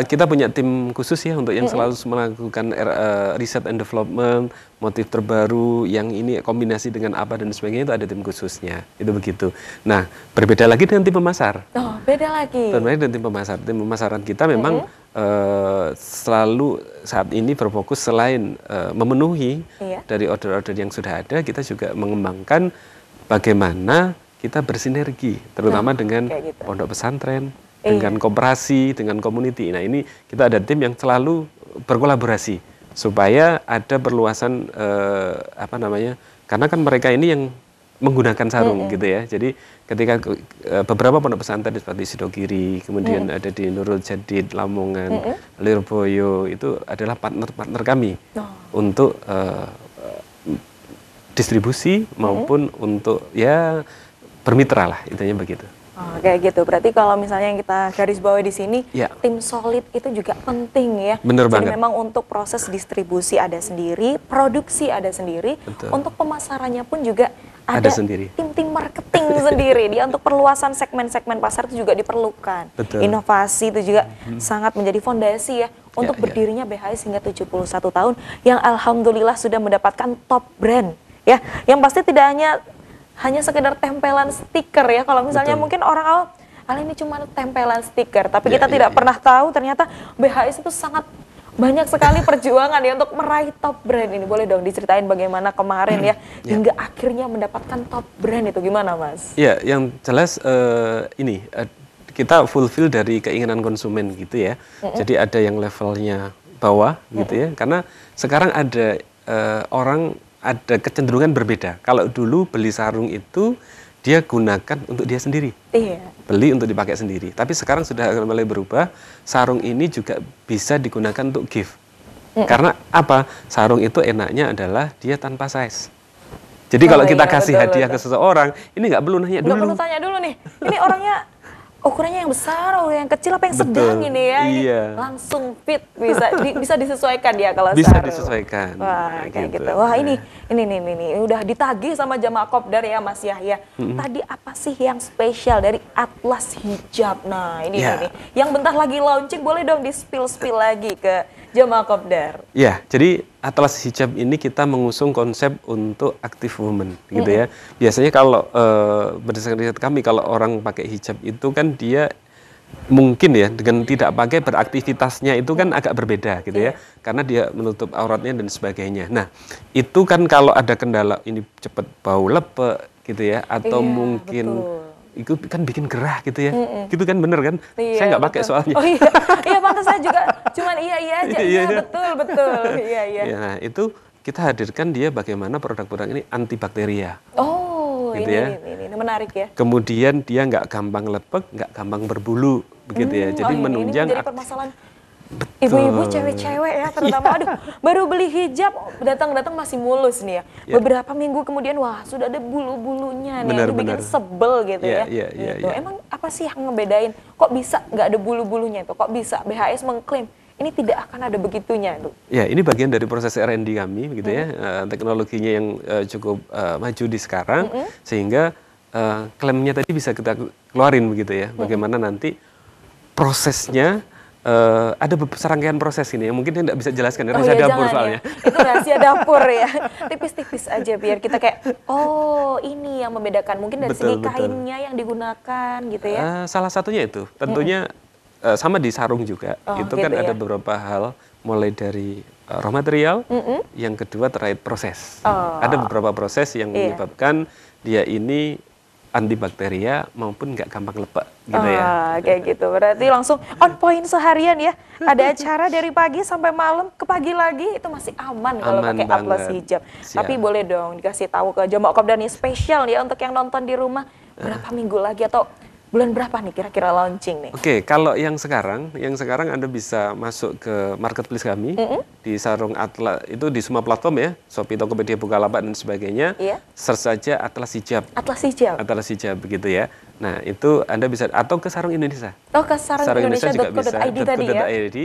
kita punya tim khusus ya untuk yang mm -hmm. selalu melakukan uh, er, eh, riset and development, motif terbaru yang ini kombinasi dengan apa dan sebagainya itu ada tim khususnya itu begitu. Nah berbeda lagi dengan tim pemasar. Oh beda lagi. Berbeda dengan tim pemasar. Tim pemasaran kita memang mm -hmm. Uh, selalu saat ini berfokus selain uh, memenuhi iya. dari order-order yang sudah ada, kita juga mengembangkan bagaimana kita bersinergi, terutama nah, dengan gitu. pondok pesantren, dengan iya. koperasi, dengan komuniti. Nah, ini kita ada tim yang selalu berkolaborasi supaya ada perluasan eh, apa namanya? Karena kan mereka ini yang menggunakan sarung gitu ya. Jadi ketika uh, beberapa pondok pesantren seperti Sidogiri, kemudian ada di Nurul Jadid, Lamongan, mm Lirboyo itu adalah partner-partner kami oh. untuk uh, distribusi maupun untuk ya bermitra lah intinya begitu. Oh, kayak gitu. Berarti kalau misalnya yang kita garis bawahi di sini, ya. tim solid itu juga penting ya. Bener Jadi banget. memang untuk proses distribusi ada sendiri, produksi ada sendiri, Betul. untuk pemasarannya pun juga ada, ada sendiri. Tim-tim marketing sendiri. Dia untuk perluasan segmen-segmen pasar itu juga diperlukan. Betul. Inovasi itu juga hmm. sangat menjadi fondasi ya untuk ya, ya. berdirinya ya. BHI sehingga 71 tahun yang alhamdulillah sudah mendapatkan top brand ya. Yang pasti tidak hanya hanya sekedar tempelan stiker ya. Kalau misalnya Betul. mungkin orang awal Hal ah, ini cuma tempelan stiker, tapi ya, kita ya, tidak ya. pernah tahu ternyata BHS itu sangat banyak sekali perjuangan ya untuk meraih top brand ini. Boleh dong diceritain bagaimana kemarin ya, ya. hingga akhirnya mendapatkan top brand itu gimana, Mas? Iya yang jelas uh, ini uh, kita fulfill dari keinginan konsumen gitu ya. Mm -hmm. Jadi ada yang levelnya bawah gitu mm -hmm. ya. Karena sekarang ada uh, orang ada kecenderungan berbeda. Kalau dulu beli sarung itu dia gunakan untuk dia sendiri. Iya. Beli untuk dipakai sendiri. Tapi sekarang sudah mulai berubah, sarung ini juga bisa digunakan untuk gift. Mm. Karena apa? Sarung itu enaknya adalah dia tanpa size. Jadi oh, kalau iya, kita kasih betul, hadiah betul. ke seseorang, ini nggak perlu nanya dulu. Nggak perlu tanya dulu nih. Ini orangnya ukurannya yang besar, ukuran oh, yang kecil apa yang Betul, sedang ini ya. Iya. Ini langsung fit bisa di, bisa disesuaikan ya kalau Bisa saru. disesuaikan. Wah, kayak gitu. gitu. Wah, ini iya. ini ini ini, ini. udah ditagih sama jamaah kopdar ya Mas Yahya. hmm Tadi apa sih yang spesial dari Atlas Hijab? Nah, ini yeah. ini. Yang bentar lagi launching boleh dong di spill-spill lagi ke Jamaah Kopdar. Ya, jadi Atlas Hijab ini kita mengusung konsep untuk active woman gitu mm -hmm. ya. Biasanya kalau e, berdasarkan riset kami kalau orang pakai hijab itu kan dia mungkin ya dengan tidak pakai beraktivitasnya itu kan agak berbeda gitu ya iya. karena dia menutup auratnya dan sebagainya. Nah, itu kan kalau ada kendala ini cepat bau lepek gitu ya atau iya, mungkin betul itu kan bikin gerah gitu ya. Mm -mm. Gitu kan bener kan? Iya, saya nggak pakai soalnya. Oh iya, iya pantas saya juga cuman iya iya aja. iya, iya, iya. betul betul. Iya iya. Ya, nah, itu kita hadirkan dia bagaimana produk-produk ini antibakteria. Oh, gitu ini, ya. ini, ini menarik ya. Kemudian dia nggak gampang lepek, nggak gampang berbulu begitu ya. hmm, ya. Jadi oh, iya, menunjang ini menjadi permasalahan Ibu-ibu cewek-cewek ya terutama iya. aduh baru beli hijab datang-datang masih mulus nih ya. Yeah. Beberapa minggu kemudian wah sudah ada bulu-bulunya nih bener, itu bener. bikin sebel gitu yeah, ya. Yeah, yeah, gitu. Yeah. Emang apa sih yang ngebedain kok bisa nggak ada bulu-bulunya itu? Kok bisa BHS mengklaim ini tidak akan ada begitunya itu. Ya, ini bagian dari proses R&D kami begitu ya. -hmm. ya. teknologinya yang eh, cukup uh, maju di sekarang -hmm. sehingga uh, klaimnya tadi bisa kita keluarin begitu ya. Hmm. Bagaimana -hmm. nanti prosesnya uh, ada serangkaian proses ini yang mungkin tidak bisa jelaskan oh, rahasia iya, ya, dapur soalnya. Ya. Itu rahasia dapur ya. Tipis-tipis aja biar kita kayak oh ini yang membedakan mungkin dari betul, segi betul. kainnya yang digunakan gitu ya. Uh, salah satunya itu tentunya mm uh, sama di sarung juga. Oh, itu kan gitu kan ya. ada beberapa hal mulai dari uh, raw material, mm -hmm. yang kedua terkait proses. Oh. Ada beberapa proses yang yeah. menyebabkan dia ini antibakteria maupun nggak gampang lepek gitu oh, ya. Ah, kayak gitu. Berarti langsung on point seharian ya. Ada acara dari pagi sampai malam ke pagi lagi itu masih aman, aman kalau pakai aplas hijab. Siap. Tapi boleh dong dikasih tahu ke Jamak Kopdani spesial ya untuk yang nonton di rumah berapa ah. minggu lagi atau Bulan berapa nih kira-kira launching nih? Oke, okay, kalau yang sekarang, yang sekarang Anda bisa masuk ke marketplace kami mm -hmm. di Sarung Atlas itu di semua platform ya, Shopee, Tokopedia, Bukalapak dan sebagainya. Yeah. Search saja Atlas Hijab. Atlas Hijab. Atlas Hijab begitu ya. Nah, itu Anda bisa atau ke Sarung Indonesia. Oh, ke sarung, sarung Indonesia, Indonesia juga bisa. .id tadi ya. .id,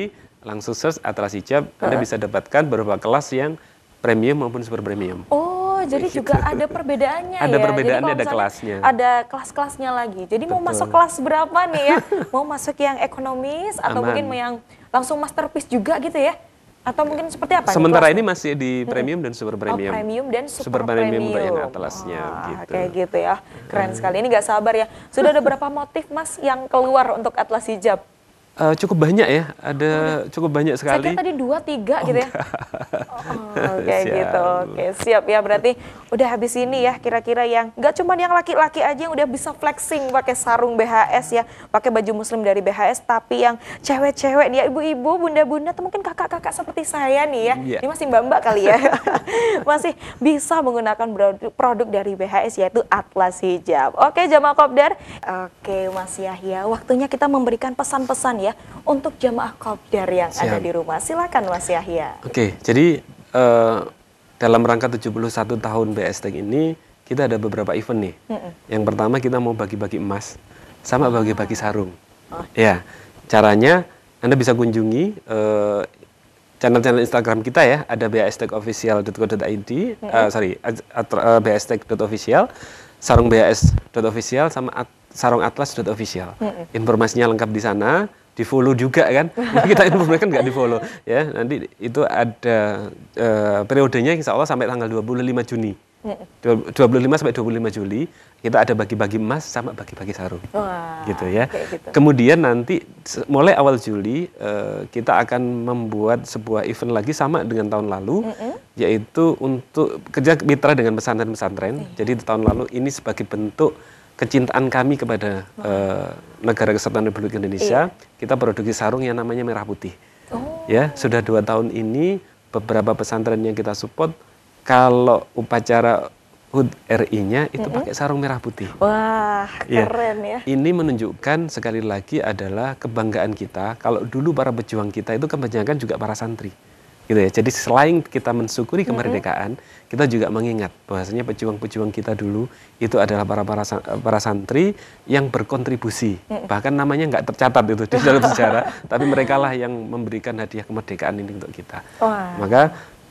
langsung search Atlas Hijab, uh -huh. Anda bisa dapatkan beberapa kelas yang premium maupun super premium. Oh, Oh, jadi gitu. juga ada perbedaannya ada ya. perbedaannya, jadi ada kelasnya. Ada kelas-kelasnya lagi. Jadi Betul. mau masuk kelas berapa nih ya? mau masuk yang ekonomis atau Aman. mungkin yang langsung masterpiece juga gitu ya? Atau mungkin seperti apa? Sementara ini masih di premium dan super oh, premium. Oh, premium dan super, super premium. premium yang atlasnya oh, gitu. Kayak gitu ya. Keren sekali. Ini gak sabar ya. Sudah ada berapa motif Mas yang keluar untuk atlas hijab? Uh, cukup banyak ya, ada cukup banyak sekali. Saya tadi dua tiga oh, gitu ya. Oh, Oke okay, gitu, oke siap ya berarti udah habis ini ya kira-kira yang nggak cuma yang laki-laki aja yang udah bisa flexing pakai sarung BHS ya, pakai baju muslim dari BHS, tapi yang cewek-cewek ya ibu-ibu, bunda-bunda atau mungkin kakak-kakak seperti saya nih ya, yeah. ini masih mbak-mbak kali ya, masih bisa menggunakan produk dari BHS yaitu Atlas Hijab. Oke Jamal Kopdar, oke Mas Yahya, waktunya kita memberikan pesan-pesan ya ya untuk jamaah kopdar yang Siap. ada di rumah. Silakan Mas Yahya. Oke, jadi uh, dalam rangka 71 tahun BST ini kita ada beberapa event nih. Mm -mm. Yang pertama kita mau bagi-bagi emas sama ah. bagi-bagi sarung. Oh. Ya, caranya Anda bisa kunjungi uh, channel-channel Instagram kita ya, ada bastechofficial.co.id, mm -hmm. uh, eh, sorry, uh, bastech.official, sarung Official sama at sarung atlas.official. Mm -hmm. Informasinya lengkap di sana di follow juga kan kita kan nggak di follow ya nanti itu ada uh, periodenya insya Allah sampai tanggal 25 Juni 25 sampai 25 Juli kita ada bagi-bagi emas sama bagi-bagi sarung Wah, gitu ya gitu. kemudian nanti mulai awal Juli uh, kita akan membuat sebuah event lagi sama dengan tahun lalu mm -hmm. yaitu untuk kerja mitra dengan pesantren-pesantren mm -hmm. jadi tahun lalu ini sebagai bentuk kecintaan kami kepada uh, negara kesatuan Republik Indonesia, iya. kita produksi sarung yang namanya merah putih. Oh. Ya, sudah dua tahun ini beberapa pesantren yang kita support, kalau upacara hud RI-nya itu mm -hmm. pakai sarung merah putih. Wah, iya. keren ya. ya. Ini menunjukkan sekali lagi adalah kebanggaan kita. Kalau dulu para pejuang kita itu kebanyakan juga para santri gitu ya. Jadi selain kita mensyukuri mm-hmm. kemerdekaan, mm-hmm. kita juga mengingat bahwasanya pejuang-pejuang kita dulu itu adalah para para para santri yang berkontribusi. Mm-hmm. Bahkan namanya nggak tercatat itu di dalam sejarah, tapi mereka lah yang memberikan hadiah kemerdekaan ini untuk kita. Wow. Maka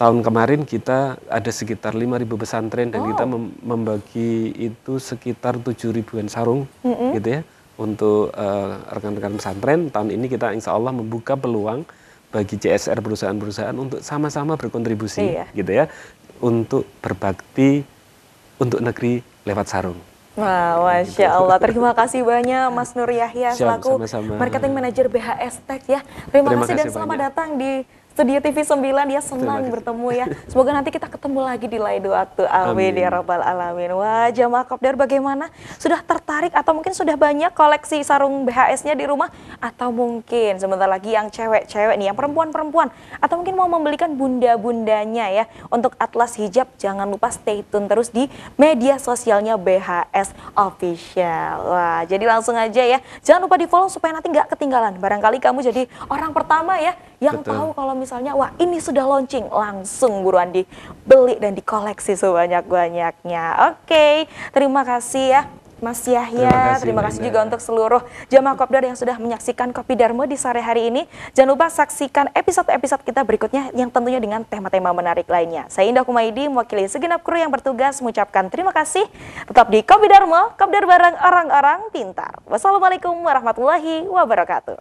tahun kemarin kita ada sekitar 5.000 pesantren dan oh. kita mem- membagi itu sekitar 7 ribuan sarung mm-hmm. gitu ya untuk rekan eh, rekan-rekan pesantren. Tahun ini kita insya Allah membuka peluang bagi CSR perusahaan-perusahaan untuk sama-sama berkontribusi iya. gitu ya untuk berbakti untuk negeri lewat sarung. Wah, masya gitu. Allah. Terima kasih banyak Mas Nur Yahya selaku marketing manager BHS Tech ya. Terima, Terima kasih, kasih dan selamat banyak. datang di Studio TV 9 dia senang bertemu ya. Semoga nanti kita ketemu lagi di lain waktu. Amin, Amin. ya rabbal alamin. Wah, jamaah kopdar bagaimana? Sudah tertarik atau mungkin sudah banyak koleksi sarung BHS-nya di rumah atau mungkin sebentar lagi yang cewek-cewek nih, yang perempuan-perempuan atau mungkin mau membelikan bunda-bundanya ya untuk atlas hijab. Jangan lupa stay tune terus di media sosialnya BHS official. Wah, jadi langsung aja ya. Jangan lupa di-follow supaya nanti nggak ketinggalan. Barangkali kamu jadi orang pertama ya yang Betul. tahu kalau misalnya wah ini sudah launching langsung buruan dibeli dan dikoleksi sebanyak-banyaknya. Oke, terima kasih ya. Mas Yahya, terima kasih, terima kasih juga untuk seluruh jamaah Kopdar yang sudah menyaksikan Kopi Darmo di sore hari ini. Jangan lupa saksikan episode-episode kita berikutnya yang tentunya dengan tema-tema menarik lainnya. Saya Indah Kumaidi, mewakili segenap kru yang bertugas mengucapkan terima kasih. Tetap di Kopi Darmo, Kopdar bareng orang-orang pintar. Wassalamualaikum warahmatullahi wabarakatuh.